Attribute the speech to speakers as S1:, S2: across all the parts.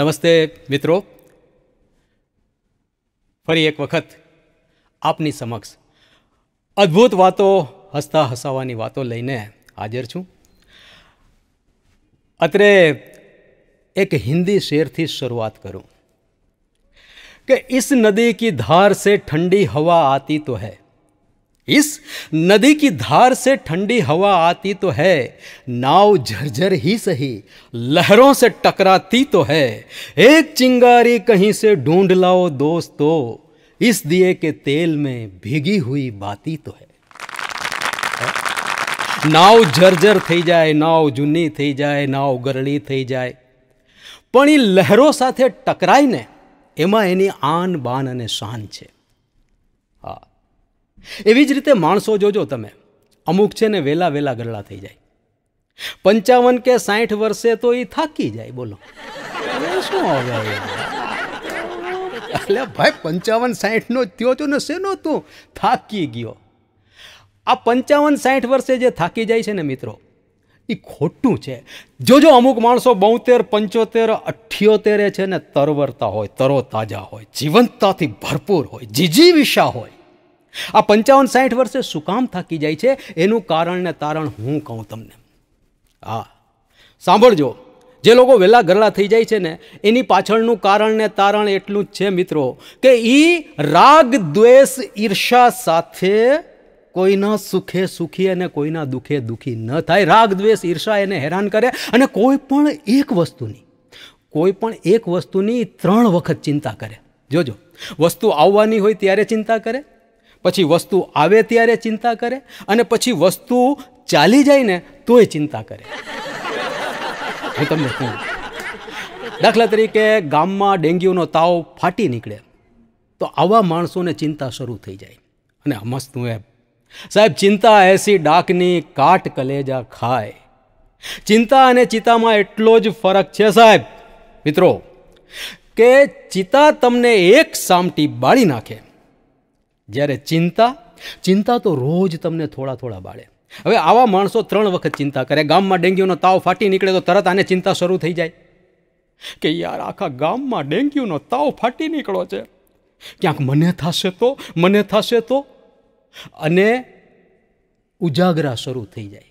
S1: નમસ્તે મિત્રો ફરી એક વખત આપની સમક્ષ અદ્ભુત વાતો હસતા હસાવાની વાતો લઈને હાજર છું અત્રે એક હિન્દી શેરથી શરૂઆત કરું કે ઇસ નદી કી ધાર સે ઠંડી હવા આતી તો હૈ इस नदी की धार से ठंडी हवा आती तो है नाव झरझर ही सही लहरों से टकराती तो है एक चिंगारी कहीं से ढूंढ लाओ दोस्तों इस दिए के तेल में भीगी हुई बाती तो है નાવ જર્જર થઈ જાય નાવ જૂની થઈ જાય નાવ ગરળી થઈ જાય પણ એ લહેરો સાથે ટકરાઈને એમાં એની આન બાન અને શાન છે હા એવી જ રીતે માણસો જોજો તમે અમુક છે ને વેલા વેલા ગરડા થઈ જાય પંચાવન કે સાઠ વર્ષે તો એ થાકી જાય બોલો શું આવે એટલે ભાઈ પંચાવન સાઠનો થયો તો ને શેનો તું થાકી ગયો આ પંચાવન સાઠ વર્ષે જે થાકી જાય છે ને મિત્રો એ ખોટું છે જોજો અમુક માણસો બોતેર પંચોતેર અઠ્યોતેરે છે ને તરવરતા હોય તરોતાજા હોય જીવંતતાથી ભરપૂર હોય જીજીવિષા હોય આ પંચાવન સાઠ વર્ષે શું કામ થાકી જાય છે એનું કારણ ને તારણ હું કહું તમને હા સાંભળજો જે લોકો વહેલા ગરડા થઈ જાય છે ને એની પાછળનું કારણ ને તારણ એટલું જ છે મિત્રો કે એ રાગ દ્વેષ ઈર્ષા સાથે કોઈના સુખે સુખી અને કોઈના દુઃખે દુઃખી ન થાય રાગ દ્વેષ ઈર્ષા એને હેરાન કરે અને કોઈ પણ એક વસ્તુની કોઈ પણ એક વસ્તુની ત્રણ વખત ચિંતા કરે જોજો વસ્તુ આવવાની હોય ત્યારે ચિંતા કરે પછી વસ્તુ આવે ત્યારે ચિંતા કરે અને પછી વસ્તુ ચાલી જાય ને તોય ચિંતા કરે હું તમને કહું દાખલા તરીકે ગામમાં ડેન્ગ્યુનો તાવ ફાટી નીકળે તો આવા માણસોને ચિંતા શરૂ થઈ જાય અને મસ્ત હું એમ સાહેબ ચિંતા એસી ડાકની કાટ કલેજા ખાય ચિંતા અને ચિતામાં એટલો જ ફરક છે સાહેબ મિત્રો કે ચિતા તમને એક સામટી બાળી નાખે જ્યારે ચિંતા ચિંતા તો રોજ તમને થોડા થોડા બાળે હવે આવા માણસો ત્રણ વખત ચિંતા કરે ગામમાં ડેન્ગ્યુનો તાવ ફાટી નીકળે તો તરત આને ચિંતા શરૂ થઈ જાય કે યાર આખા ગામમાં ડેન્ગ્યુનો તાવ ફાટી નીકળો છે ક્યાંક મને થશે તો મને થશે તો અને ઉજાગરા શરૂ થઈ જાય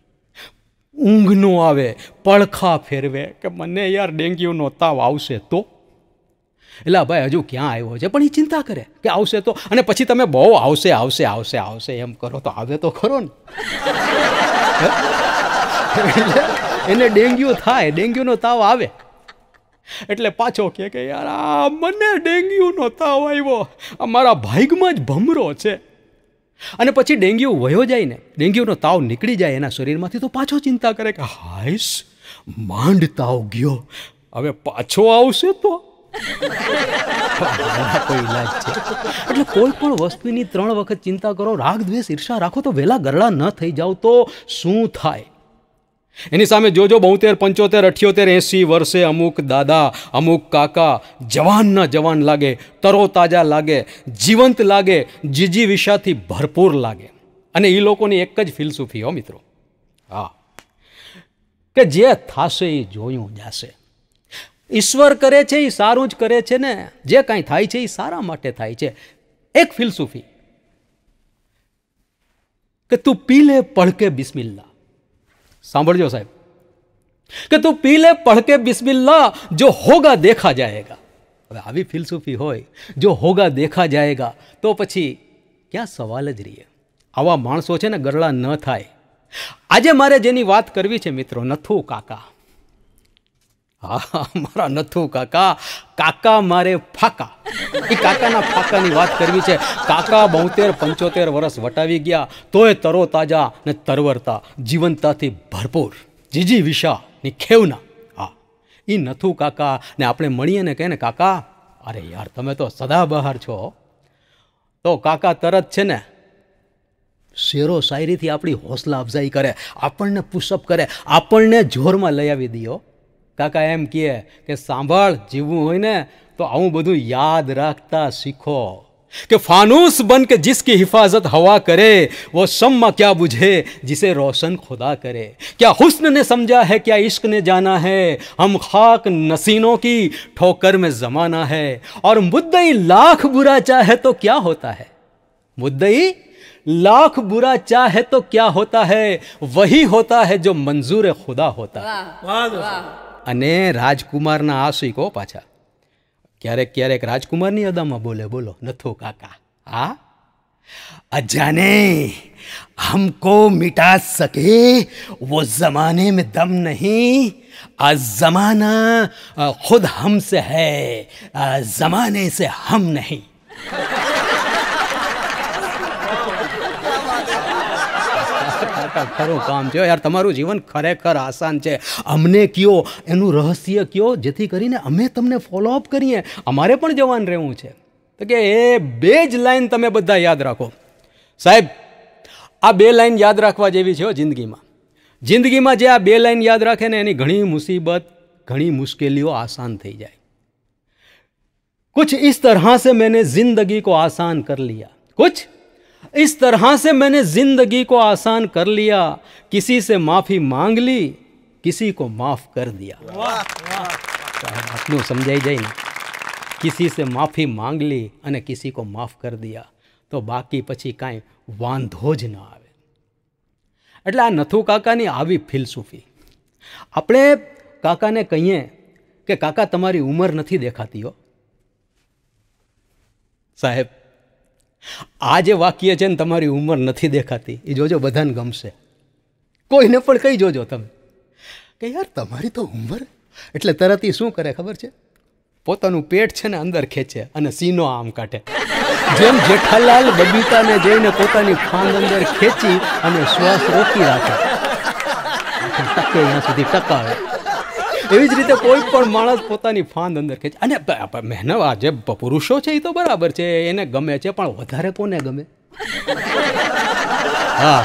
S1: ઊંઘ ન આવે પડખા ફેરવે કે મને યાર ડેન્ગ્યુનો તાવ આવશે તો એટલે ભાઈ હજુ ક્યાં આવ્યો છે પણ એ ચિંતા કરે કે આવશે તો અને પછી તમે બહુ આવશે આવશે આવશે આવશે એમ કરો તો આવે તો ખરો ને એને ડેન્ગ્યુ થાય ડેન્ગ્યુનો તાવ આવે એટલે પાછો કે કે યાર આ મને ડેન્ગ્યુનો તાવ આવ્યો અમારા મારા જ ભમરો છે અને પછી ડેન્ગ્યુ વયો જાય ને ડેન્ગ્યુનો તાવ નીકળી જાય એના શરીરમાંથી તો પાછો ચિંતા કરે કે હાઈસ માંડ તાવ ગયો હવે પાછો આવશે તો એટલે કોઈ પણ વસ્તુની ત્રણ વખત ચિંતા કરો રાગ દ્વેષ ઈર્ષા રાખો તો વહેલા ગરડા ન થઈ જાઓ તો શું થાય એની સામે જોજો બોતેર પંચોતેર અઠ્યોતેર એસી વર્ષે અમુક દાદા અમુક કાકા જવાનના જવાન લાગે તરોતાજા લાગે જીવંત લાગે જીજી વિશાથી ભરપૂર લાગે અને એ લોકોની એક જ ફિલસુફી હો મિત્રો હા કે જે થશે એ જોયું જશે ઈશ્વર કરે છે એ સારું જ કરે છે ને જે કાંઈ થાય છે એ સારા માટે થાય છે એક ફિલસુફી કે તું પી લે પળકે બિસ્મિલ્લા સાંભળજો સાહેબ કે તું પી લે પળકે બિસ્મિલ્લા જો હોગા દેખા જાયગા હવે આવી ફિલસુફી હોય જો હોગા દેખા જાયગા તો પછી ક્યાં સવાલ જ રહીએ આવા માણસો છે ને ગરળા ન થાય આજે મારે જેની વાત કરવી છે મિત્રો નથુ કાકા હા મારા નથુ કાકા કાકા મારે ફાકા એ કાકાના ફાકાની વાત કરવી છે કાકા બોતેર પંચોતેર વર્ષ વટાવી ગયા તોય તરોતાજા ને તરવરતા જીવંતતાથી ભરપૂર જીજી વિશાની ખેવના હા એ નથુ કાકા ને આપણે મળીએ ને કહે ને કાકા અરે યાર તમે તો સદા બહાર છો તો કાકા તરત છે ને શેરો શાયરીથી આપણી હોસલા અફઝાઈ કરે આપણને પુશઅપ કરે આપણને જોરમાં લઈ આવી દો काका एम किए कि सांभ जीव हो तो आधु याद रखता सीखो कि फानूस बन के जिसकी हिफाजत हवा करे वो शम्मा क्या बुझे जिसे रोशन खुदा करे क्या हुस्न ने समझा है क्या इश्क ने जाना है हम खाक नसीनों की ठोकर में जमाना है और मुद्दई लाख बुरा चाहे तो क्या होता है मुद्दई लाख बुरा चाहे तो क्या होता है वही होता है जो मंजूर खुदा होता
S2: है
S1: અને રાજકુમારના આશિક હો પાછા ક્યારેક ક્યારેક રાજકુમારની અદામાં બોલે બોલો નથો કાકા હા અજાને હમકો મિટા સકે વો જમાને में दम नहीं आज ज़माना खुद हमसे है ज़माने से हम नहीं બેટા ખરું કામ છે યાર તમારું જીવન ખરેખર આસાન છે અમને કયો એનું રહસ્ય કયો જેથી કરીને અમે તમને ફોલોઅપ કરીએ અમારે પણ જવાન રહેવું છે તો કે એ બે જ લાઈન તમે બધા યાદ રાખો સાહેબ આ બે લાઈન યાદ રાખવા જેવી છે જિંદગીમાં જિંદગીમાં જે આ બે લાઈન યાદ રાખે ને એની ઘણી મુસીબત ઘણી મુશ્કેલીઓ આસાન થઈ જાય કુછ इस तरह से मैंने जिंदगी को आसान कर लिया कुछ इस तरह से मैंने जिंदगी को आसान कर लिया किसी से माफी मांग ली किसी को माफ कर दिया
S2: આપનું
S1: સમજાઈ જાય ને કિસી સે માફી માંગ લી અને કિસી કો માફ કર દિયા તો બાકી પછી કાંઈ વાંધો જ ન આવે એટલે આ નથુ કાકાની આવી ફિલસૂફી આપણે કાકાને કહીએ કે કાકા તમારી ઉંમર નથી દેખાતી હો સાહેબ આ જે વાક્ય છે ને તમારી ઉંમર નથી દેખાતી એ જોજો બધાને ગમશે કોઈને પણ કહી જોજો તમે કે યાર તમારી તો ઉંમર એટલે તરત એ શું કરે ખબર છે પોતાનું પેટ છે ને અંદર ખેંચે અને સીનો આમ કાઢે જેમ જેઠાલાલ બબીતાને જઈને પોતાની ખાંડ અંદર ખેંચી અને શ્વાસ રોકી રાખે ટકે ત્યાં સુધી ટકાવે એવી જ રીતે કોઈ પણ માણસ પોતાની ફાંદ અંદર ખેંચે અને મહેનત આ જે પુરુષો છે એ તો બરાબર છે એને ગમે છે પણ વધારે કોને ગમે હા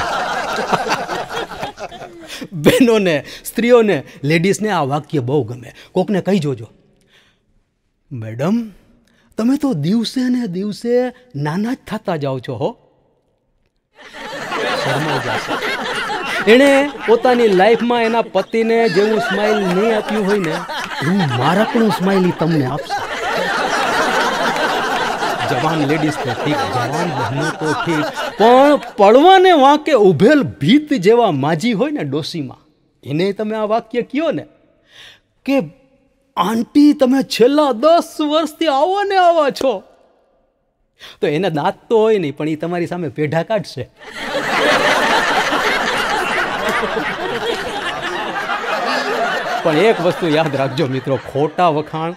S1: બહેનોને સ્ત્રીઓને લેડીઝને આ વાક્ય બહુ ગમે કોકને કહી જોજો મેડમ તમે તો દિવસે ને દિવસે નાના જ થતા જાઓ છો હો
S2: શરમાઈ જશે
S1: એણે પોતાની લાઈફમાં એના પતિને જેવું સ્માઇલ નહીં આપ્યું હોય ને હું મારકનું સ્માઇલ તમને આપશે જવાન લેડીઝ તો ઠીક જવાન બહેનો તો ઠીક પણ પડવાને વાંકે ઉભેલ ભીત જેવા માજી હોય ને ડોસીમાં એને તમે આ વાક્ય કયો ને કે આંટી તમે છેલ્લા દસ વર્ષથી આવો ને આવા છો તો એને દાંત તો હોય નહીં પણ એ તમારી સામે પેઢા કાઢશે પણ એક વસ્તુ યાદ રાખજો મિત્રો ખોટા વખાણ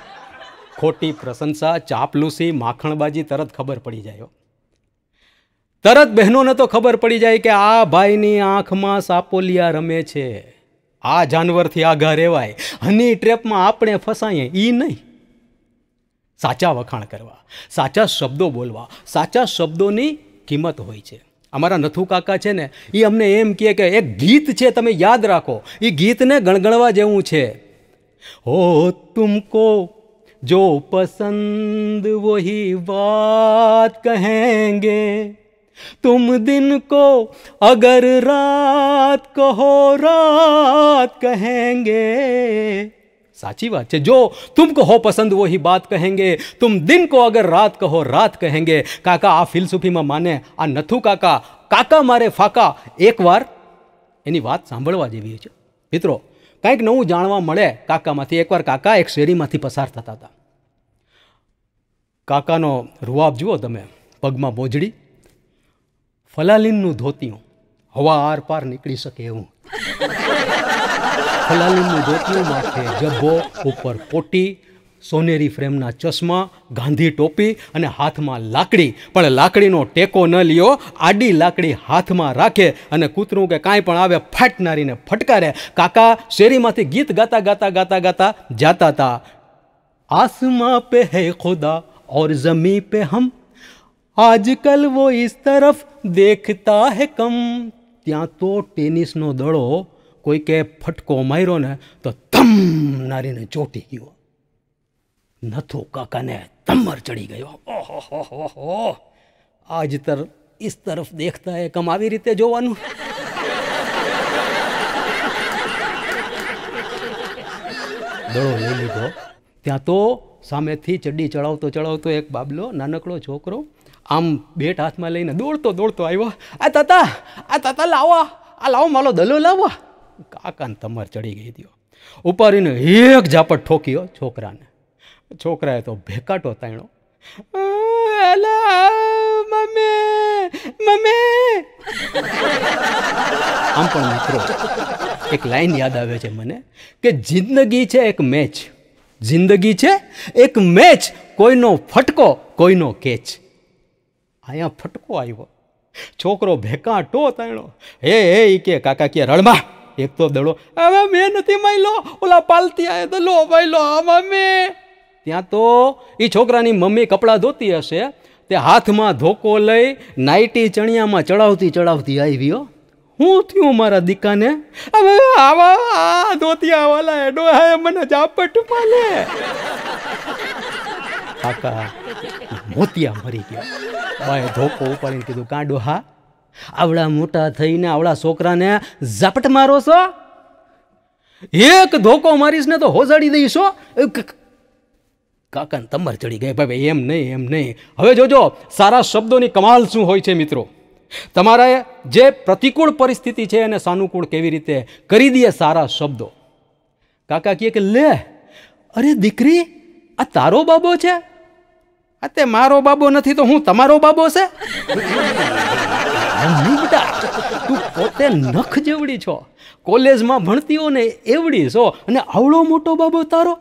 S1: ખોટી પ્રશંસા ચાપલુસી માખણબાજી તરત ખબર પડી જાય તરત બહેનોને તો ખબર પડી જાય કે આ ભાઈની આંખમાં સાપોલિયા રમે છે આ જાનવરથી આઘા રેવાય હની ટ્રેપમાં આપણે ફસાઈએ એ નહીં સાચા વખાણ કરવા સાચા શબ્દો બોલવા સાચા શબ્દોની કિંમત હોય છે अमरा नथु काका है ने ये अमने एम किए कि एक गीत है तब याद रखो य गीत ने गणगणवा जेवं हो तुमको जो पसंद वही बात कहेंगे तुम दिन को अगर रात कहो रात कहेंगे साची बात है जो तुमको हो पसंद वही बात कहेंगे तुम दिन को अगर रात कहो रात कहेंगे काका आ ફિલસુફી માં માને આ નથુ કાકા કાકા મારે ફાકા એકવાર એની વાત સાંભળવા જેવી છે મિત્રો કંઈક નવું જાણવા મળે કાકામાંથી એકવાર કાકા એક શેરીમાંથી પસાર થતા હતા કાકાનો રૂઆબ જુઓ તમે પગમાં બોજડી ફલાલીનનું ધોતિયું હવા આરપાર નીકળી શકે એવું ફલાલીનું ધોતિયું માથે જબ્બો ઉપર પોટી સોનેરી ફ્રેમના ચશ્મા ગાંધી ટોપી અને હાથમાં લાકડી પણ લાકડીનો ટેકો ન લ્યો આડી લાકડી હાથમાં રાખે અને કૂતરું કે કાંઈ પણ આવે ફાટનારીને ફટકારે કાકા શેરીમાંથી ગીત ગાતા ગાતા ગાતા ગાતા જાતા હતા આસમા પે હે ખુદા ઓર જમી પે હમ આજકલ વો ઇસ તરફ દેખતા હે કમ ત્યાં તો ટેનિસનો દડો કોઈકે ફટકો માર્યો ને તો તમ નારીને ચોટી ગયો નથો કાકાને તમર ચડી ગયો ઓહો આજ તર ઇસ તરફ દેખતા એ કમ આવી રીતે જોવાનું દડો લઈ લીધો ત્યાં તો સામેથી ચડી ચડાવતો ચડાવતો એક બાબલો નાનકડો છોકરો આમ બેટ હાથમાં લઈને દોડતો દોડતો આવ્યો આ તાતા આ તાતા લાવો આ લાવો માલો દલો લાવવા કાકાને તમાર ચડી ગઈ દો ઉપાડીને એક ઝાપટ ઠોક્યો છોકરાને છોકરાએ તો ભેકાટો તાણ્યો આમ પણ મિત્રો એક લાઈન યાદ આવે છે મને કે જિંદગી છે એક મેચ જિંદગી છે એક મેચ કોઈનો ફટકો કોઈનો કેચ અહીંયા ફટકો આવ્યો છોકરો ભેકાટો તણો હે હે એ કે કાકા કે રળમાં એક તો દડો હવે મેં નથી માયલો ઓલા પાલતી આવે તો લો માયલો આમાં મેં ત્યાં તો એ છોકરાની મમ્મી કપડાં ધોતી હશે તે હાથમાં ધોકો લઈ નાઇટી ચણિયામાં ચડાવતી ચડાવતી આવી હું થયું મારા દીકાને હવે આવા આ ધોતિયા એડો હે મને ઝાપટ માલે કાકા મોતિયા મરી ગયા બાએ ધોકો ઉપાડીને કીધું કાંડો હા આવડા મોટા થઈને આવડા છોકરાને ઝાપટ મારો છો એક ધોકો મારીશ ને તો હોજાડી દઈશો કાકાને તમર ચડી ગઈ ભાઈ એમ નહીં એમ નહીં હવે જોજો સારા શબ્દોની કમાલ શું હોય છે મિત્રો તમારા જે પ્રતિકૂળ પરિસ્થિતિ છે એને સાનુકૂળ કેવી રીતે કરી દઈએ સારા શબ્દો કાકા કહે કે લે અરે દીકરી આ તારો બાબો છે તે મારો બાબો નથી તો હું તમારો બાબો છે તું પોતે નખ જેવડી છો કોલેજમાં ભણતીઓ ને એવડી છો અને આવડો મોટો બાબો તારો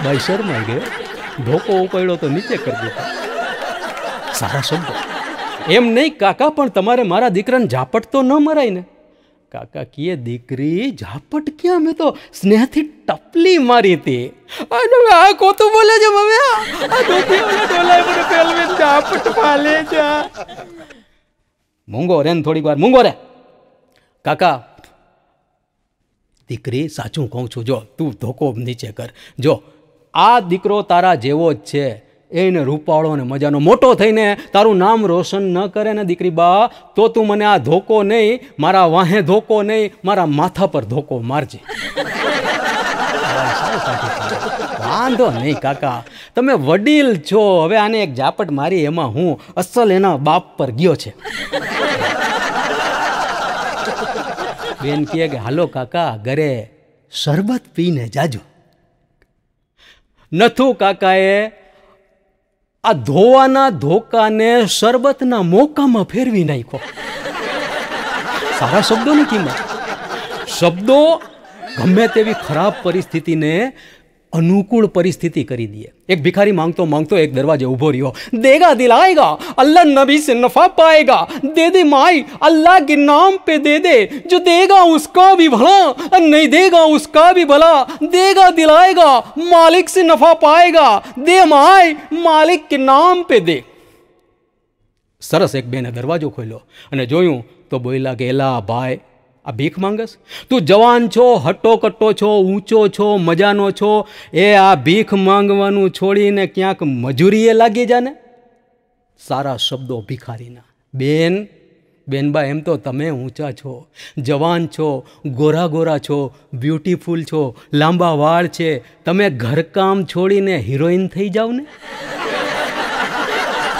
S1: ભાઈ શરમાઈ ગયો ધોકો ઉપાડ્યો તો નીચે કરી દીધો સારા શબ્દો એમ નહીં કાકા પણ તમારે મારા દીકરાને ઝાપટ તો ન મરાય ને કાકા કીએ દીકરી ઝાપટ ક્યાં મેં તો સ્નેહથી ટપલી મારી હતી અને આ કોતું બોલે છે મમ્મી આ ડોકી ઓલા ડોલાય મને પેલવે ઝાપટ પાલે છે મૂંગો રે ને થોડીક વાર મૂંગો રે કાકા દીકરી સાચું કહું છું જો તું ધોકો નીચે કર જો આ દીકરો તારા જેવો જ છે એને રૂપાળો ને મજાનો મોટો થઈને તારું નામ રોશન ન કરે ને દીકરી બા તો તું મને આ ધોકો નહીં મારા વાહે ધોકો નહીં મારા માથા પર ધોકો મારજે વાંધો નહીં કાકા તમે વડીલ છો હવે આને એક ઝાપટ મારી એમાં હું અસલ એના બાપ પર ગયો છે બેન કહે કે હાલો કાકા ઘરે શરબત પીને જાજો નથુ કાકાએ આ ધોવાના ધોકાને શરબતના મોકામાં ફેરવી નાખ્યો સારા શબ્દોની કિંમત શબ્દો ગમે તેવી ખરાબ પરિસ્થિતિને અનુકૂળ પરિસ્થિતિ કરી દઈએ એક ભિખારી માંગતો માંગતો એક દરવાજે ઊભો રહ્યો દેગા દિલાએગા અલ્લાહ નબી સે નફા પાયેગા દે દે માઈ અલ્લાહ કે નામ पे દે दे जो देगा उसका भी भला नहीं देगा उसका भी भला देगा दिलाएगा માલિક સે નફા પાયેગા દે माय માલિક કે નામ पे દે સરસ એક બેને દરવાજો ખોલ્યો અને જોયું તો બોયલા ગેલા ભાઈ આ ભીખ માંગસ તું જવાન છો હટ્ટો કટ્ટો છો ઊંચો છો મજાનો છો એ આ ભીખ માંગવાનું છોડીને ક્યાંક મજૂરીએ લાગી જાને સારા શબ્દો ભિખારીના બેન બેનબા એમ તો તમે ઊંચા છો જવાન છો ગોરા ગોરા છો બ્યુટીફુલ છો લાંબા વાળ છે તમે ઘરકામ છોડીને હિરોઈન થઈ જાઓ ને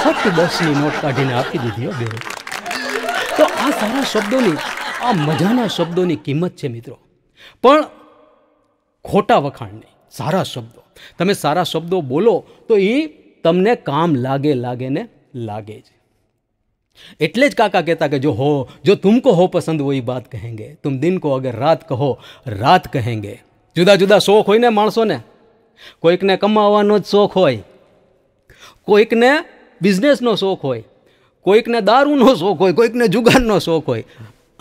S1: ફટ દસની નોટ કાઢીને આપી દીધી હો બેન તો આ સારા શબ્દોની આ મજાના શબ્દોની કિંમત છે મિત્રો પણ ખોટા વખાણ નહીં સારા શબ્દો તમે સારા શબ્દો બોલો તો એ તમને કામ લાગે લાગે ને લાગે જ એટલે જ કાકા કહેતા કે જો હો જો તુમકો હો પસંદ વોઈ બાત કહેંગે તુમ દિન કો અગર રાત કહો રાત કહેંગે જુદા જુદા શોખ હોય ને માણસોને કોઈકને કમાવાનો જ શોખ હોય કોઈકને બિઝનેસનો શોખ હોય કોઈકને દારૂનો શોખ હોય કોઈકને જુગારનો શોખ હોય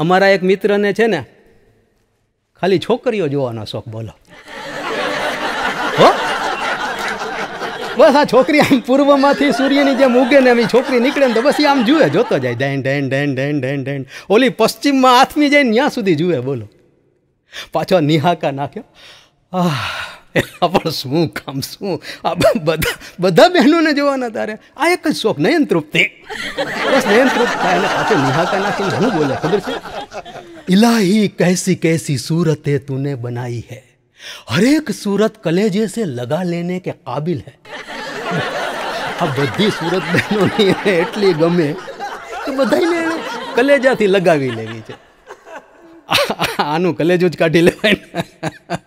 S1: અમારા એક મિત્રને છે ને ખાલી છોકરીઓ જોવાનો શોખ બોલો હો બસ આ છોકરી આમ પૂર્વમાંથી સૂર્યની જેમ ઉગે ને એમ છોકરી નીકળે ને તો બસ આમ જુએ જોતો જાય ડેન ડેન ડેન ડેન ડેન ડેન ઓલી પશ્ચિમમાં હાથમી જાય ત્યાં સુધી જુએ બોલો પાછો નિહાકા નાખ્યો આહ પણ શું કામ શું આ બધા બધા બહેનોને જોવાના તારે આ એક જ શોખ નયન તૃપ્તિ બસ નયન તૃપ્ત થાય અને નિહાકા નાખીને હું બોલે ખબર છે ઇલાહી કૈસી કૈસી सूरत है तूने बनाई है हर एक सूरत कलेजे से लगा लेने के काबिल है આ બધી સુરત બહેનોની એટલી ગમે કે બધાને કલેજાથી લગાવી લેવી છે આનું કલેજો જ કાઢી લેવાય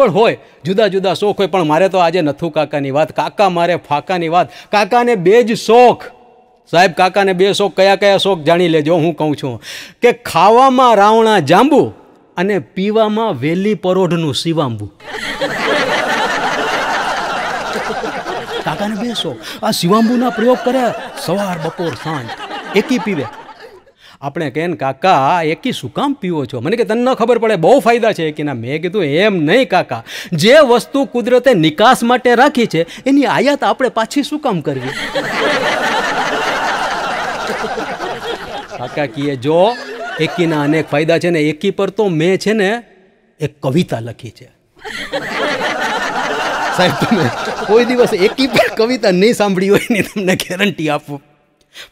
S1: પણ હોય જુદા જુદા શોખ હોય પણ મારે તો આજે નથું કાકાની વાત કાકા મારે ફાકાની વાત કાકાને બે જ શોખ સાહેબ કાકાને બે શોખ કયા કયા શોખ જાણી લેજો હું કહું છું કે ખાવામાં રાવણા જાંબુ અને પીવામાં વેલી પરોઢનું શિવાંબુ કાકાને બે શોખ આ શિવાંબુના પ્રયોગ કરે સવાર બપોર સાંજ એકી પીવે આપણે કહે ને કાકા એકી શું કામ પીવો છો મને કે તને ન ખબર પડે બહુ ફાયદા છે એકીના મેં કીધું એમ નહીં કાકા જે વસ્તુ કુદરતે નિકાસ માટે રાખી છે એની આયાત આપણે પાછી શું કામ કરવી કાકા કીએ જો એકીના અનેક ફાયદા છે ને એકી પર તો મેં છે ને એક કવિતા લખી છે સાહેબ તમે કોઈ દિવસ એકી પર કવિતા નહીં સાંભળી હોય ને તમને ગેરંટી આપું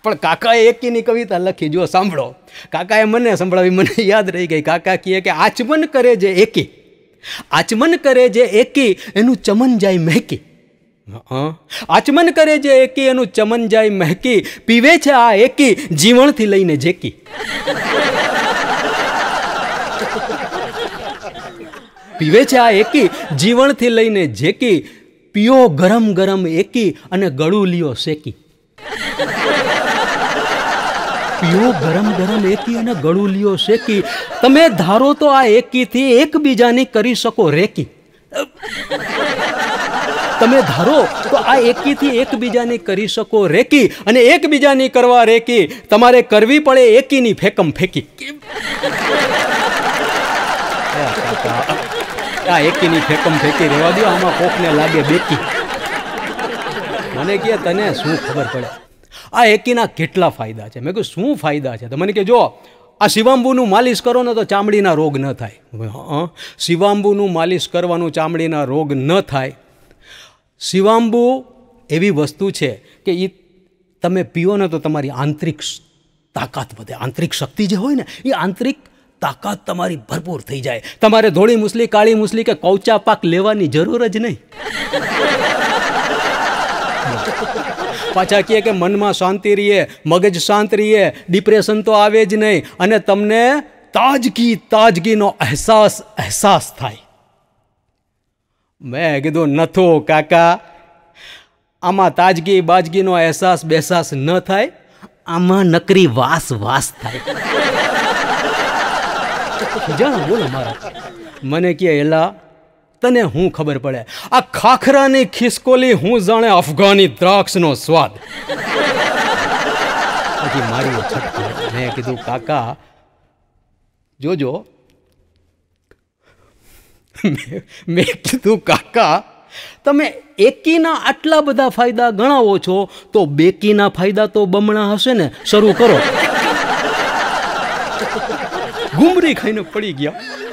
S1: પણ કાકાએ એકીની કવિતા લખી જો સાંભળો કાકાએ મને સંભળાવી મને યાદ રહી ગઈ કાકા કહે કે આચમન કરે જે એકી આચમન કરે જે એકી એનું ચમન જાય મહેકી આચમન કરે જે એકી એનું ચમન જાય મહેકી પીવે છે આ એકી જીવણથી લઈને જેકી પીવે છે આ એકી જીવણથી લઈને જેકી પીઓ ગરમ ગરમ એકી અને ગળું લ્યો શેકી પીઓ ગરમ ગરમ એકી અને ગળુલીઓ શેકી તમે ધારો તો આ એકીથી એકબીજાની કરી શકો રેકી તમે ધારો તો આ એકીથી એકબીજાની કરી શકો રેકી અને એકબીજાની કરવા રેકી તમારે કરવી પડે એકીની ફેકમ ફેંકી આ એકીની ફેકમ ફેંકી રહેવા દો આમાં કોકને લાગે બેકી મને કહે તને શું ખબર પડે આ એકીના કેટલા ફાયદા છે મેં કહ્યું શું ફાયદા છે તો મને કે જો આ શિવાંબુનું માલિશ કરો ને તો ચામડીના રોગ ન થાય હા શિવાંબુનું માલિશ કરવાનું ચામડીના રોગ ન થાય શિવાંબુ એવી વસ્તુ છે કે એ તમે પીઓ ને તો તમારી આંતરિક તાકાત વધે આંતરિક શક્તિ જે હોય ને એ આંતરિક તાકાત તમારી ભરપૂર થઈ જાય તમારે ધોળી મુસલી કાળી મુસલી કે કૌચા પાક લેવાની જરૂર જ નહીં પાછા કહે કે મનમાં શાંતિ રહીએ મગજ શાંત રહીએ ડિપ્રેશન તો આવે જ નહીં અને તમને તાજગી તાજગીનો અહેસાસ અહેસાસ થાય મેં કીધું નથો કાકા આમાં તાજગી બાજગીનો અહેસાસ બેસાસ ન થાય આમાં નકરી વાસ વાસ થાય જાણ બોલો મારા મને કહે એલા તને હું ખબર પડે આ ખાખરાની ખિસકોલી હું જાણે અફઘાની દ્રાક્ષનો સ્વાદ પછી મારી છટકી મેં કીધું કાકા જોજો મેં કીધું કાકા તમે એકીના આટલા બધા ફાયદા ગણાવો છો તો બેકીના ફાયદા તો બમણા હશે ને શરૂ કરો ગુમરી ખાઈને પડી ગયા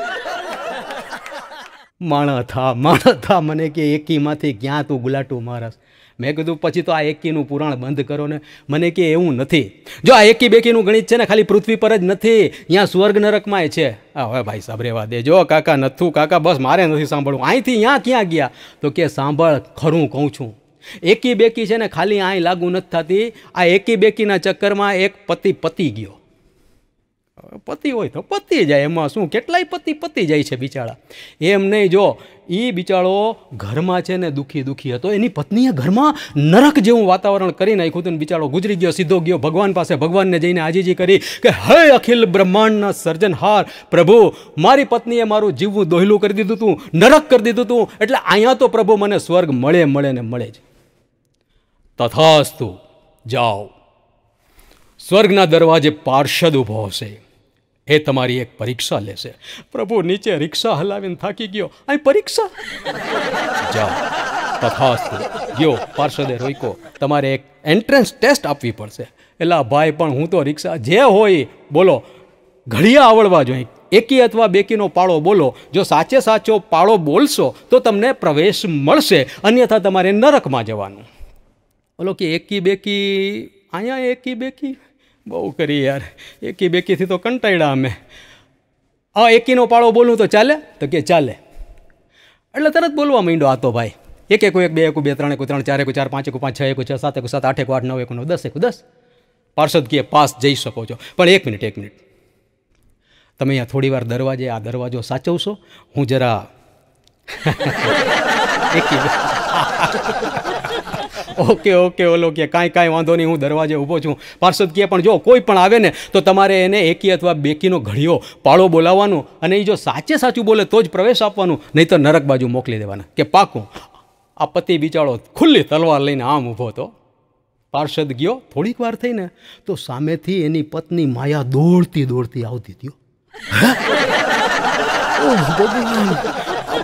S1: માણથા માણથા મને કે એકીમાંથી ક્યાં તું ગુલાટું મારસ મેં કીધું પછી તો આ એકીનું પુરાણ બંધ કરો ને મને કે એવું નથી જો આ એકી બેકીનું ગણિત છે ને ખાલી પૃથ્વી પર જ નથી અહીંયા સ્વર્ગ નરકમાંય છે આ હવે ભાઈ સાહેબ રેવા દે જો કાકા નથું કાકા બસ મારે નથી સાંભળવું અહીંથી ત્યાં ક્યાં ગયા તો કે સાંભળ ખરું કહું છું એકી બેકી છે ને ખાલી અહીં લાગુ નથી થતી આ એકી બેકીના ચક્કરમાં એક પતિ પતી ગયો પતિ હોય તો પતિ જાય એમાં શું કેટલાય પતિ પતિ જાય છે બિચારા એમ નહીં જો એ બિચારો ઘરમાં છે ને દુઃખી દુઃખી હતો એની પત્નીએ ઘરમાં નરક જેવું વાતાવરણ કરી નાખ્યું હતું બિચારો ગુજરી ગયો સીધો ગયો ભગવાન પાસે ભગવાનને જઈને આજીજી કરી કે હે અખિલ બ્રહ્માંડના સર્જનહાર પ્રભુ મારી પત્નીએ મારું જીવવું દોહલું કરી દીધું હતું નરક કરી દીધું હતું એટલે અહીંયા તો પ્રભુ મને સ્વર્ગ મળે મળે ને મળે જ તથાસ્તુ જાઓ સ્વર્ગના દરવાજે પાર્ષદ ઊભો હશે એ તમારી એક પરીક્ષા લેશે પ્રભુ નીચે રિક્ષા હલાવીને થાકી ગયો અહીં પરીક્ષા જાઓ તથાસ્તુ ગયો પાર્ષદે રોઈકો તમારે એક એન્ટ્રન્સ ટેસ્ટ આપવી પડશે એટલે ભાઈ પણ હું તો રિક્ષા જે હોય બોલો ઘડિયા આવડવા જોઈએ એકી અથવા બેકીનો પાળો બોલો જો સાચે સાચો પાળો બોલશો તો તમને પ્રવેશ મળશે અન્યથા તમારે નરકમાં જવાનું બોલો કે એકી બેકી અહીંયા એકી બેકી બહુ કરી યાર એકી બેકીથી તો કંટાળ્યા અમે આ એકીનો પાળો બોલું તો ચાલે તો કે ચાલે એટલે તરત બોલવા માંડ્યો આ તો ભાઈ એક એક એક બે એક બે ત્રણ એક ત્રણ ચાર એક ચાર પાંચ એક પાંચ છ એક છ સાત એક સાત આઠ એક આઠ નવ એક નવ દસ એક દસ પાર્ષદ કે પાસ જઈ શકો છો પણ એક મિનિટ એક મિનિટ તમે અહીંયા થોડી વાર દરવાજે આ દરવાજો સાચવશો હું જરા એકી ઓકે ઓકે ઓલો કે કાંઈ કાંઈ વાંધો નહીં હું દરવાજે ઊભો છું પાર્ષદ કે પણ જો કોઈ પણ આવે ને તો તમારે એને એકી અથવા બેકીનો ઘડીઓ પાળો બોલાવવાનો અને એ જો સાચે સાચું બોલે તો જ પ્રવેશ આપવાનું નહીં તો નરક બાજુ મોકલી દેવાના કે પાકું આ પતિ બિચારો ખુલ્લી તલવાર લઈને આમ ઊભો હતો પાર્ષદ ગયો થોડીક વાર થઈને તો સામેથી એની પત્ની માયા દોડતી દોડતી આવતી હતી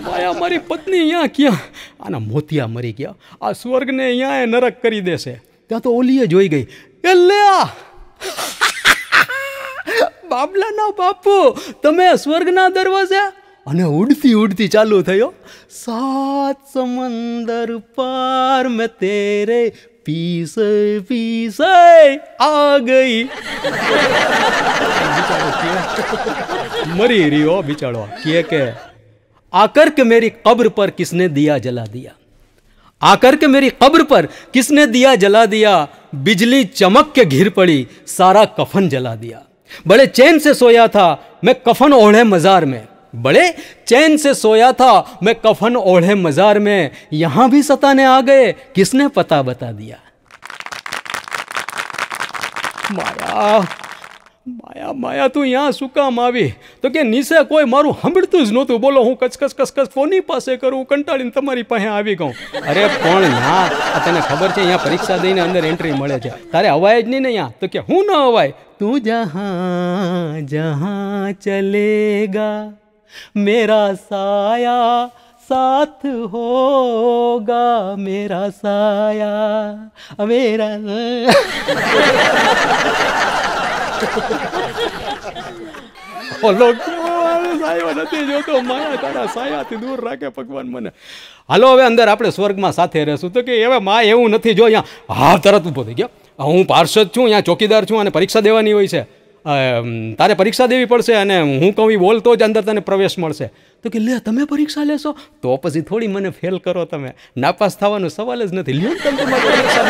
S1: ભાઈ મારી પત્ની અહીંયા ક્યાં આના મોતિયા મરી ગયા આ સ્વર્ગને અહીંયા એ નરક કરી દેશે ત્યાં તો ઓલીએ જોઈ ગઈ એ લે બાબલાના બાપુ તમે સ્વર્ગના દરવાજે અને ઉડતી ઉડતી ચાલુ થયો સાત સમંદર પાર મેં તેરે પીસે પીસે આ ગઈ મરી રહ્યો બિચારો કે કે आकर के मेरी कब्र पर किसने दिया जला दिया आकर के मेरी कब्र पर किसने दिया जला दिया बिजली चमक के घिर पड़ी सारा कफन जला दिया बड़े चैन से सोया था मैं कफन ओढ़े मज़ार में बड़े चैन से सोया था मैं कफन ओढ़े मज़ार में यहां भी सताने आ गए किसने पता बता दिया माया માયા માયા તું અહીંયા શું કામ આવી તો કે નિશે કોઈ મારું સાંભળતું જ નહોતું બોલો હું કચકચ કચકચ કોની પાસે કરું કંટાળીને તમારી પાસે આવી ગઉં અરે પણ ના તને ખબર છે અહીંયા પરીક્ષા દઈને અંદર એન્ટ્રી મળે છે તારે અવાય જ નહીં ને અહીંયા તો કે હું ન અવાય તું જહાં જહાં ચલેગા મેરા સાયા સાથ હોગા મેરા સાયા મેરા
S2: હલો
S1: સાહેબ નથી જોતો માયા તારા સાયાથી દૂર રાખે ભગવાન મને હાલો હવે અંદર આપણે સ્વર્ગમાં સાથે રહેશું તો કે હવે માં એવું નથી જો અહીંયા હા તરત ઊભો થઈ ગયો હું પાર્ષદ છું અહીંયા ચોકીદાર છું અને પરીક્ષા દેવાની હોય છે તારે પરીક્ષા દેવી પડશે અને હું કહું બોલ તો જ અંદર તને પ્રવેશ મળશે તો કે લે તમે પરીક્ષા લેશો તો પછી થોડી મને ફેલ કરો તમે નાપાસ થવાનો સવાલ જ નથી લ્યો તમે પરીક્ષા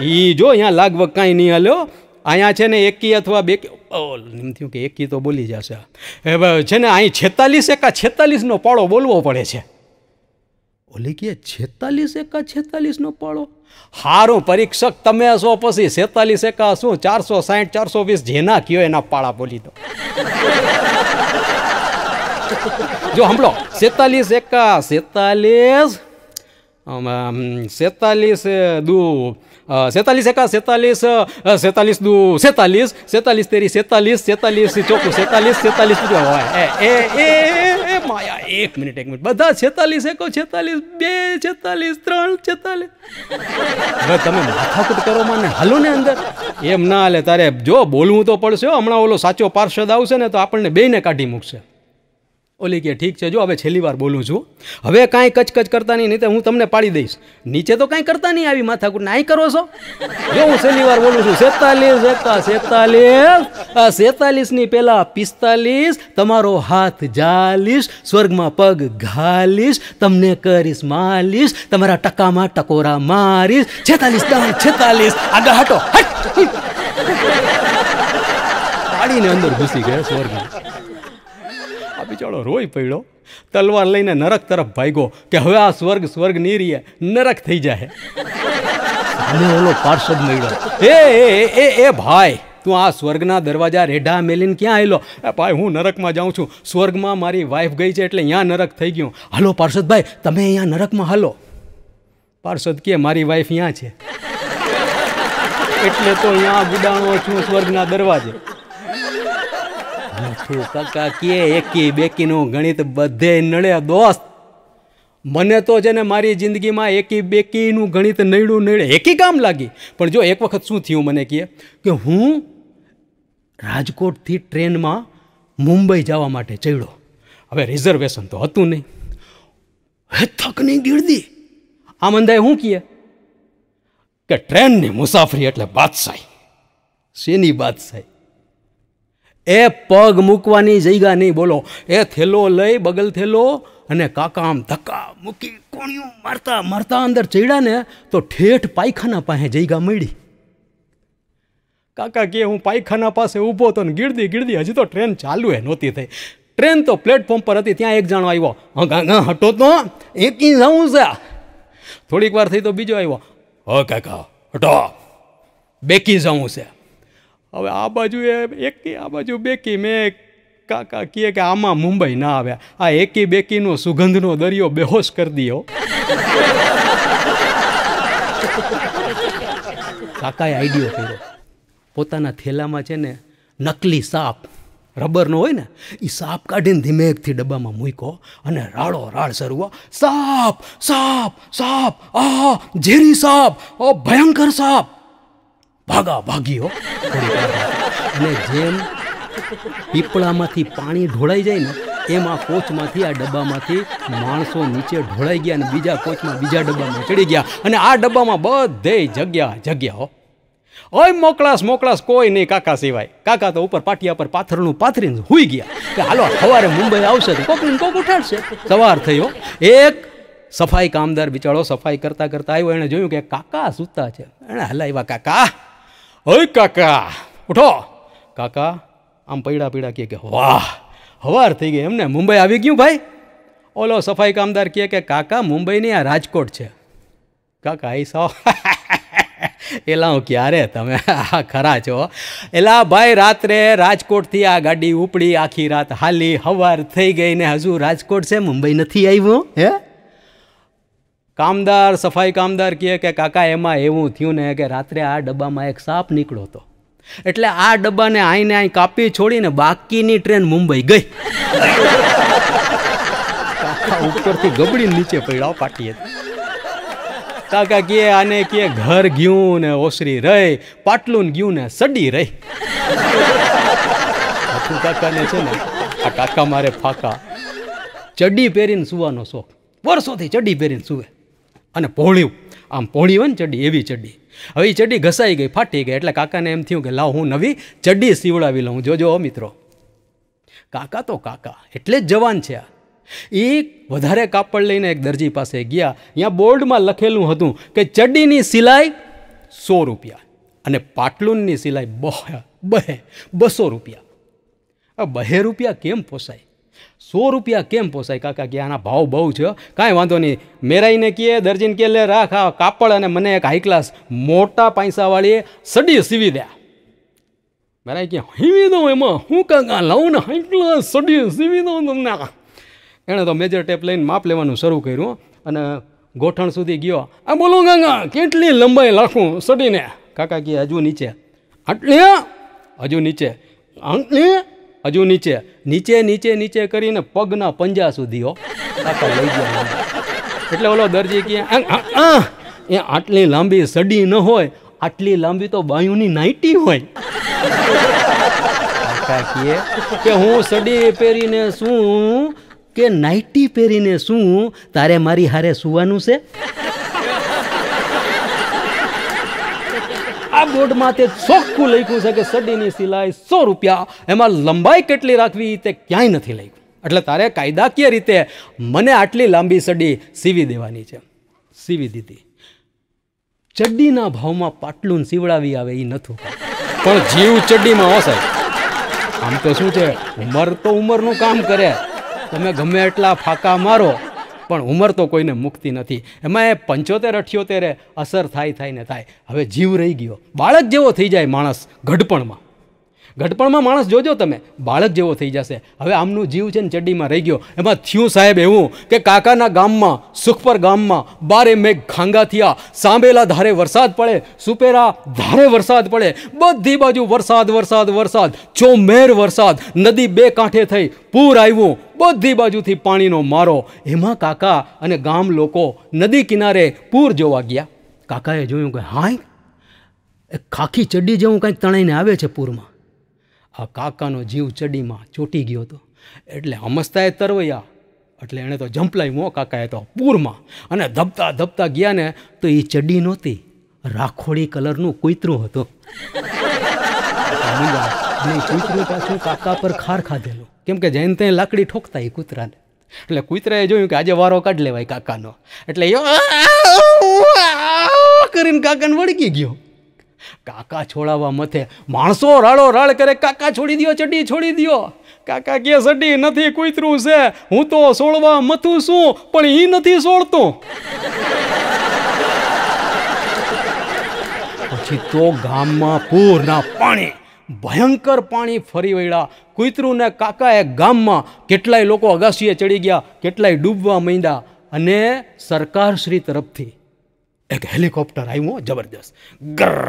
S1: એ જો અહીંયા લાગવગ કાંઈ નહીં હલ્યો અહીંયા છે ને એકી અથવા બે એમ થયું કે એકી તો બોલી જશે એ છે ને અહીં છેતાલીસ એકા છેતાલીસનો પાળો બોલવો પડે છે ઓલી કહે છેતાલીસ એકા છેતાલીસનો પાળો સારું પરીક્ષક તમે હશો પછી છેતાલીસ એકા શું ચારસો સાહીઠ ચારસો વીસ જેના કયો એના પાળા બોલી દો જો સાંભળો છેતાલીસ એકા છેતાલીસ છેતાલીસ દૂ સેતાલીસ એકા સેતાલીસ સેતાલીસ દુ સેતાલીસ સેતાલીસ તેરી સેતાલીસ સેતાલીસ ચોખ્ખું સેતાલીસ સેતાલીસ બીજું હોય એ એ એ માયા એક મિનિટ એક મિનિટ બધા છેતાલીસ એકો છેતાલીસ બે છેતાલીસ ત્રણ છેતાલીસ હવે તમે માથાકૂટ કરો મને હાલો ને અંદર એમ ના હાલે તારે જો બોલવું તો પડશે હમણાં ઓલો સાચો પાર્ષદ આવશે ને તો આપણને બેને કાઢી મૂકશે ઓલી કે ઠીક છે જો હવે છેલ્લી વાર બોલું છું હવે કાંઈ કચકચ કરતા નહીં નહીં તો હું તમને પાડી દઈશ નીચે તો કાંઈ કરતા નહીં આવી માથાકૂટ નહીં કરો છો જો હું છેલ્લી વાર બોલું છું સેતાલીસ એકતા સેતાલીસ સેતાલીસની પહેલાં પિસ્તાલીસ તમારો હાથ જાલીશ સ્વર્ગમાં પગ ઘાલીશ તમને કરીશ માલીશ તમારા ટકામાં ટકોરા મારીશ છેતાલીસ દાન છેતાલીસ આગળ હટો હટ પાડીને અંદર ઘૂસી ગયા સ્વર્ગમાં કાચોળો રોઈ પડ્યો તલવાર લઈને નરક તરફ ભાગ્યો કે હવે આ સ્વર્ગ સ્વર્ગ નહીં રહીએ નરક થઈ જાય અને ઓલો પાર્ષદ મળ્યો એ એ એ ભાઈ તું આ સ્વર્ગના દરવાજા રેઢા મેલીને ક્યાં આવેલો ભાઈ હું નરકમાં જાઉં છું સ્વર્ગમાં મારી વાઈફ ગઈ છે એટલે અહીંયા નરક થઈ ગયું હાલો પાર્ષદભાઈ તમે અહીંયા નરકમાં હાલો પાર્ષદ કે મારી વાઈફ અહીંયા છે એટલે તો અહીંયા ગુડાણો છું સ્વર્ગના દરવાજે કાકા કે એકી બેકીનું ગણિત બધે નડે દોસ્ત મને તો છે ને મારી જિંદગીમાં એકી બેકીનું ગણિત નડ્યું નડે એકી કામ લાગી પણ જો એક વખત શું થયું મને કહે કે હું રાજકોટથી ટ્રેનમાં મુંબઈ જવા માટે ચડ્યો હવે રિઝર્વેશન તો હતું નહીં હે થકની ગીર્દી આ મંદાએ શું કહે કે ટ્રેનની મુસાફરી એટલે બાદશાહી શેની બાદશાહી એ પગ મૂકવાની જગ્યા નહીં બોલો એ થેલો લઈ બગલ થેલો અને કાકા આમ ધક્કા મૂકી કોણિયું મારતા મારતા અંદર ચડ્યા ને તો ઠેઠ પાયખાના પાસે જગ્યા મળી કાકા કે હું પાયખાના પાસે ઊભો હતો ને ગીરદી ગીરદી હજી તો ટ્રેન ચાલુ એ નહોતી થઈ ટ્રેન તો પ્લેટફોર્મ પર હતી ત્યાં એક જાણો આવ્યો હા હટો તો એકી જવું છે થોડીક વાર થઈ તો બીજો આવ્યો હ કાકા હટો બેકી જવું છે હવે આ બાજુ એ એકી આ બાજુ બેકી મેં કાકા કહે કે આમાં મુંબઈ ના આવે આ એકી બેકીનો સુગંધનો દરિયો બેહોશ કરી દીયો કાકાએ આઈડિયો કર્યો પોતાના થેલામાં છે ને નકલી સાપ રબરનો હોય ને એ સાપ કાઢીને ધીમે એકથી ડબ્બામાં મૂકો અને રાળો રાળ શરૂ સાપ સાપ સાપ આ ઝેરી સાપ ઓ ભયંકર સાપ ભાગા ભાગીઓ અને જેમ પીપળામાંથી પાણી ઢોળાઈ જાય ને એમ આ કોચમાંથી આ ડબ્બામાંથી માણસો નીચે ઢોળાઈ ગયા અને બીજા કોચમાં બીજા ડબ્બામાં ચડી ગયા અને આ ડબ્બામાં બધે જગ્યા જગ્યાઓ ઓય મોકલાસ મોકલાસ કોઈ નહીં કાકા સિવાય કાકા તો ઉપર પાટિયા પર પાથરનું પાથરીને હુઈ ગયા કે હાલો સવારે મુંબઈ આવશે તો કોકરીને કોક ઉઠાડશે સવાર થયો એક સફાઈ કામદાર બિચારો સફાઈ કરતાં કરતાં આવ્યો એણે જોયું કે કાકા સૂતા છે એણે હલાવ્યા કાકા હય કાકા ઉઠો કાકા આમ પૈડા પૈડા કહે કે વાહ હવાર થઈ ગઈ એમને મુંબઈ આવી ગયું ભાઈ ઓલો સફાઈ કામદાર કહે કે કાકા મુંબઈની આ રાજકોટ છે કાકા એ સો એલા હું ક્યારે તમે આ ખરા છો એલા ભાઈ રાત્રે રાજકોટથી આ ગાડી ઉપડી આખી રાત હાલી હવાર થઈ ગઈ ને હજુ રાજકોટ છે મુંબઈ નથી આવ્યું હે કામદાર સફાઈ કામદાર કહે કે કાકા એમાં એવું થયું ને કે રાત્રે આ ડબ્બામાં એક સાપ નીકળ્યો હતો એટલે આ ડબ્બાને આઈને અહીં કાપી છોડીને બાકીની ટ્રેન મુંબઈ ગઈ કાકા ઉપરથી ગબડીને નીચે પડ્યા પાટીએ કાકા કહે આને કહે ઘર ગયું ને ઓસરી રહી પાટલું ગયું ને સડી રહી કાકાને છે ને આ કાકા મારે ફાકા ચડ્ડી પહેરીને સુવાનો શોખ વર્ષોથી ચડ્ડી પહેરીને સુવે અને પહોળ્યું આમ પહોળી હોય ને ચડ્ડી એવી ચડ્ડી હવે એ ચડ્ડી ઘસાઈ ગઈ ફાટી ગઈ એટલે કાકાને એમ થયું કે લાવ હું નવી ચડ્ડી સીવડાવી લઉં જોજો મિત્રો કાકા તો કાકા એટલે જ જવાન છે આ એ વધારે કાપડ લઈને એક દરજી પાસે ગયા અહીંયા બોર્ડમાં લખેલું હતું કે ચડ્ડીની સિલાઈ સો રૂપિયા અને પાટલુનની સિલાઈ બહે બહે બસો રૂપિયા આ બહે રૂપિયા કેમ પોસાય સો રૂપિયા કેમ પોસાય કાકા કે આના ભાવ બહુ છે કાંઈ વાંધો નહીં મેરાઈને કહે દરજીને કે લે રાખ આ કાપડ અને મને એક હાઈ ક્લાસ મોટા પૈસાવાળીએ સડી સીવી દે મેરાઈ કે હીવી દઉં એમાં હું કાંકા લઉં ને હાઈ ક્લાસ સડી સીવી દઉં તમને એણે તો મેજર ટેપ લઈને માપ લેવાનું શરૂ કર્યું અને ગોઠણ સુધી ગયો આ બોલો કાકા કેટલી લંબાઈ લાખું સડીને કાકા કે હજુ નીચે આટલી હજુ નીચે આટલી હજુ નીચે નીચે નીચે નીચે કરીને પગના પંજા સુધી હો કાકા લઈ ગયા એટલે ઓલો દરજી કે એ આટલી લાંબી સડી ન હોય આટલી લાંબી તો બાયુની નાઇટી હોય કે હું સડી પહેરીને શું કે નાઇટી પહેરીને શું તારે મારી હારે સુવાનું છે આ બોર્ડમાં તે ચોખ્ખું લખ્યું છે કે સડીની સિલાઈ સો રૂપિયા એમાં લંબાઈ કેટલી રાખવી તે ક્યાંય નથી લખ્યું એટલે તારે કાયદાકીય રીતે મને આટલી લાંબી સડી સીવી દેવાની છે સીવી દીધી ચડ્ડીના ભાવમાં પાટલું સીવડાવી આવે એ નથી પણ જીવ ચડ્ડીમાં ઓસાય આમ તો શું છે ઉંમર તો ઉંમરનું કામ કરે તમે ગમે એટલા ફાંકા મારો પણ ઉંમર તો કોઈને મુક્તિ નથી એમાં એ પંચોતેર અઠ્યોતેરે અસર થાય થાય ને થાય હવે જીવ રહી ગયો બાળક જેવો થઈ જાય માણસ ઘડપણમાં ઘડપણમાં માણસ જોજો તમે બાળક જેવો થઈ જશે હવે આમનું જીવ છે ને ચડ્ડીમાં રહી ગયો એમાં થયું સાહેબ એવું કે કાકાના ગામમાં સુખપર ગામમાં બારે મેઘ ખાંગા થયા સાંભેલા ધારે વરસાદ પડે સુપેરા ધારે વરસાદ પડે બધી બાજુ વરસાદ વરસાદ વરસાદ ચોમેર વરસાદ નદી બે કાંઠે થઈ પૂર આવ્યું બધી બાજુથી પાણીનો મારો એમાં કાકા અને ગામ લોકો નદી કિનારે પૂર જોવા ગયા કાકાએ જોયું કે હાય એ ખાખી ચડ્ડી જેવું કંઈક તણાઈને આવે છે પૂરમાં આ કાકાનો જીવ ચડીમાં ચોંટી ગયો હતો એટલે હમસતાએ તરવૈયા એટલે એણે તો જંપલાઈ મો કાકાએ તો પૂરમાં અને ધબતા ધબતા ગયા ને તો એ ચડ્ડી નહોતી રાખોડી કલરનું કૂતરું હતું કૂતરું પાછું કાકા પર ખાર ખાધેલું કેમ કે જૈન ત્યાં લાકડી ઠોકતા એ કૂતરાને એટલે કૂતરાએ જોયું કે આજે વારો કાઢ લેવાય કાકાનો એટલે કરીને કાકાને વળગી ગયો કાકા છોડાવવા મથે માણસો રાળો રાળ કરે કાકા છોડી દો ચડી છોડી દો કાકા કે સડી નથી કૂતરું છે હું તો સોળવા મથું છું પણ એ નથી સોળતું પછી તો ગામમાં પૂરના પાણી ભયંકર પાણી ફરી વળ્યા કૂતરુને કાકાએ ગામમાં કેટલાય લોકો અગાસીએ ચડી ગયા કેટલાય ડૂબવા માંડ્યા અને સરકારશ્રી તરફથી એક હેલિકોપ્ટર આવ્યું જબરદસ્ત ગર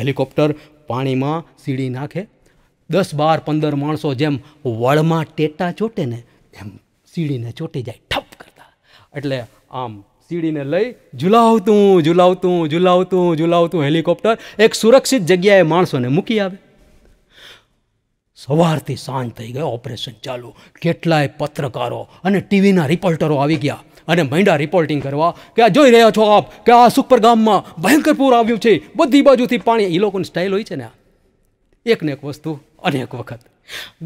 S1: હેલિકોપ્ટર પાણીમાં સીડી નાખે દસ બાર પંદર માણસો જેમ વળમાં ટેટા ચોટે ને એમ સીડીને ચોટી જાય ઠપ કરતા એટલે આમ સીડીને લઈ ઝુલાવતું ઝુલાવતું ઝુલાવતું ઝુલાવતું હેલિકોપ્ટર એક સુરક્ષિત જગ્યાએ માણસોને મૂકી આવે સવારથી સાંજ થઈ ગયો ઓપરેશન ચાલુ કેટલાય પત્રકારો અને ટીવીના રિપોર્ટરો આવી ગયા અને મૈંડા રિપોર્ટિંગ કરવા કે આ જોઈ રહ્યા છો આપ કે આ સુપર ગામમાં ભયંકર પૂર આવ્યું છે બધી બાજુથી પાણી એ લોકોની સ્ટાઇલ હોય છે ને એક ને એક વસ્તુ અનેક વખત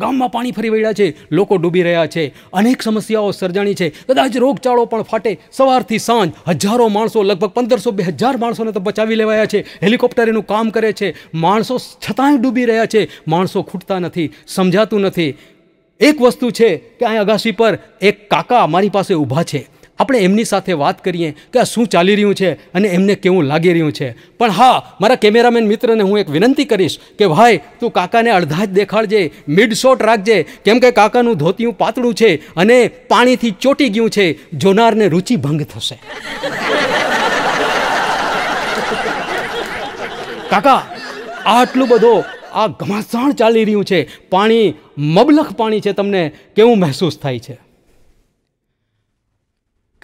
S1: ગામમાં પાણી ફરી વળ્યા છે લોકો ડૂબી રહ્યા છે અનેક સમસ્યાઓ સર્જાણી છે કદાચ રોગચાળો પણ ફાટે સવારથી સાંજ હજારો માણસો લગભગ પંદરસો બે હજાર માણસોને તો બચાવી લેવાયા છે હેલિકોપ્ટર એનું કામ કરે છે માણસો છતાંય ડૂબી રહ્યા છે માણસો ખૂટતા નથી સમજાતું નથી એક વસ્તુ છે કે અહીં અગાસી પર એક કાકા મારી પાસે ઊભા છે આપણે એમની સાથે વાત કરીએ કે આ શું ચાલી રહ્યું છે અને એમને કેવું લાગી રહ્યું છે પણ હા મારા કેમેરામેન મિત્રને હું એક વિનંતી કરીશ કે ભાઈ તું કાકાને અડધા જ દેખાડજે મિડ શોટ રાખજે કેમ કે કાકાનું ધોતિયું પાતળું છે અને પાણીથી ચોટી ગયું છે જોનારને રુચિ ભંગ થશે કાકા આટલું બધો આ ઘમાસાણ ચાલી રહ્યું છે પાણી મબલખ પાણી છે તમને કેવું મહેસૂસ થાય છે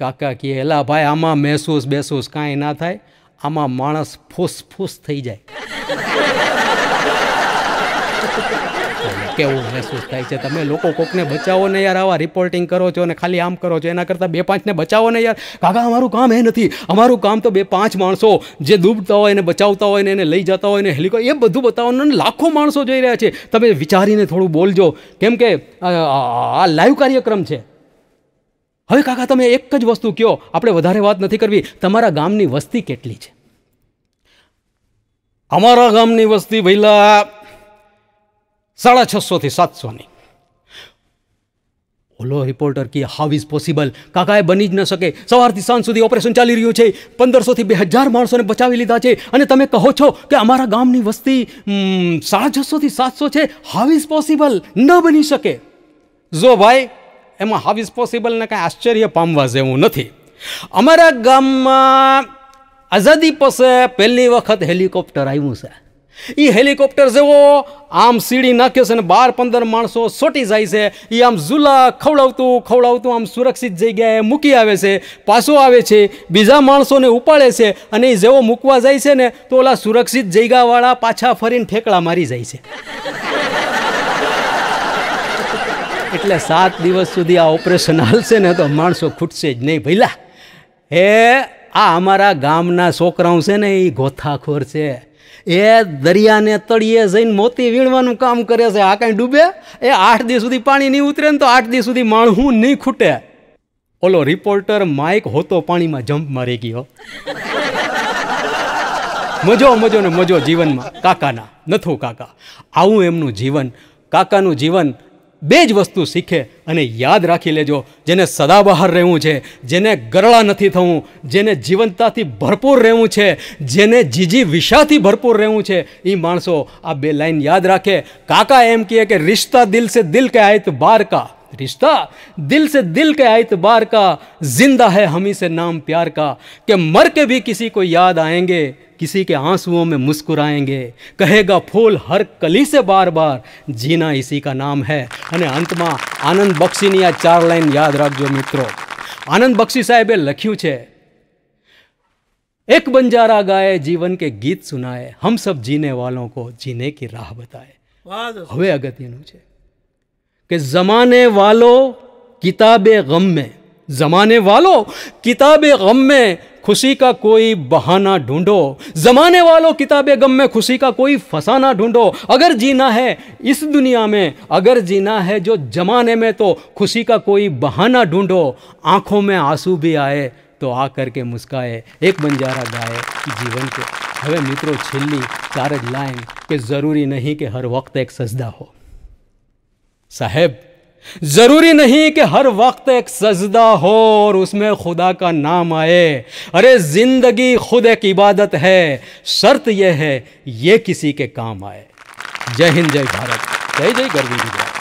S1: કાકા કહે એલા ભાઈ આમાં મહેસૂસ બેસૂસ કાંઈ ના થાય આમાં માણસ ફૂસ ફૂસ થઈ જાય કેવું મહેસૂસ થાય છે તમે લોકો કોકને બચાવો ને યાર આવા રિપોર્ટિંગ કરો છો અને ખાલી આમ કરો છો એના કરતાં બે પાંચને બચાવો ને યાર કાકા અમારું કામ એ નથી અમારું કામ તો બે પાંચ માણસો જે ડૂબતા હોય ને બચાવતા હોય ને એને લઈ જતા હોય ને હેલિકો એ બધું બતાવવાનું લાખો માણસો જોઈ રહ્યા છે તમે વિચારીને થોડું બોલજો કેમ કે આ લાઈવ કાર્યક્રમ છે હવે કાકા તમે એક જ વસ્તુ કહો આપણે વધારે વાત નથી કરવી તમારા ગામની વસ્તી કેટલી છે અમારા ગામની વસ્તી વહેલા સાડા છસોથી સાતસોની ઓલો રિપોર્ટર કે હાવ ઇઝ પોસિબલ કાકા એ બની જ ન શકે સવારથી સાંજ સુધી ઓપરેશન ચાલી રહ્યું છે પંદરસોથી બે હજાર માણસોને બચાવી લીધા છે અને તમે કહો છો કે અમારા ગામની વસ્તી સાડા છસોથી સાતસો છે હાવ ઇઝ પોસિબલ ન બની શકે જો ભાઈ એમાં હાવ ઇઝ પોસિબલ ને કાંઈ આશ્ચર્ય પામવા જેવું નથી અમારા ગામમાં આઝાદી પાસે પહેલી વખત હેલિકોપ્ટર આવ્યું છે એ હેલિકોપ્ટર જેવો આમ સીડી નાખ્યો છે ને બાર પંદર માણસો સોટી જાય છે એ આમ ઝૂલા ખવડાવતું ખવડાવતું આમ સુરક્ષિત જગ્યાએ મૂકી આવે છે પાછો આવે છે બીજા માણસોને ઉપાડે છે અને એ જેવો મૂકવા જાય છે ને તો ઓલા સુરક્ષિત જગ્યાવાળા પાછા ફરીને ઠેકડા મારી જાય છે એટલે સાત દિવસ સુધી આ ઓપરેશન હાલશે ને તો માણસો ખૂટશે જ નહીં ભઈલા એ આ અમારા ગામના છોકરાઓ છે ને એ ગોથાખોર છે એ દરિયાને તળીએ જઈને મોતી વીણવાનું કામ કરે છે આ કાંઈ ડૂબે એ આઠ દિવસ સુધી પાણી નહીં ઉતરે ને તો આઠ દિવસ સુધી માણહું નહીં ખૂટે ઓલો રિપોર્ટર માઇક હોતો પાણીમાં જમ્પ મારી ગયો મજો મજો ને મજો જીવનમાં કાકાના નથું કાકા આવું એમનું જીવન કાકાનું જીવન બે જ વસ્તુ શીખે અને યાદ રાખી લેજો જેને સદાબહાર રહેવું છે જેને ગરળા નથી થવું જેને જીવંતતાથી ભરપૂર રહેવું છે જેને જીજી વિશાથી ભરપૂર રહેવું છે એ માણસો આ બે લાઈન યાદ રાખે કાકા એમ કહે કે રિશ્તા દિલ સે દિલ કે આયત બાર કા रिश्ता दिल से दिल के एतबार का जिंदा है हम ही से नाम प्यार का कि मर के भी किसी को याद आएंगे किसी के आंसुओं में मुस्कुराएंगे कहेगा फूल हर कली से बार बार जीना इसी का नाम है अने अंत आनंद बख्शी आ चार लाइन याद रख जो मित्रों आनंद बख्शी साहेबे लख्यू छे एक बंजारा गाए जीवन के गीत सुनाए हम सब जीने वालों को जीने की राह बताए हवे अगत्यनु छे कि ज़माने वालों किताब गम में ज़माने वालों किताब गम में खुशी का कोई बहाना ढूंढो ज़माने वालों किताब गम में खुशी का कोई फसाना ढूंढो अगर जीना है इस दुनिया में अगर जीना है जो जमाने में तो खुशी का कोई बहाना ढूंढो आंखों में आंसू भी आए तो आ करके मुस्काए एक बंजारा गाए जीवन के हमें मित्रों छिल्ली चारज लाइन कि ज़रूरी नहीं कि हर वक्त एक सजदा हो साहेब जरूरी नहीं कि हर वक्त एक सजदा हो और उसमें खुदा का नाम आए अरे जिंदगी खुद एक इबादत है शर्त यह है ये किसी के काम आए जय हिंद जय भारत जय जय गर्वी गुजरात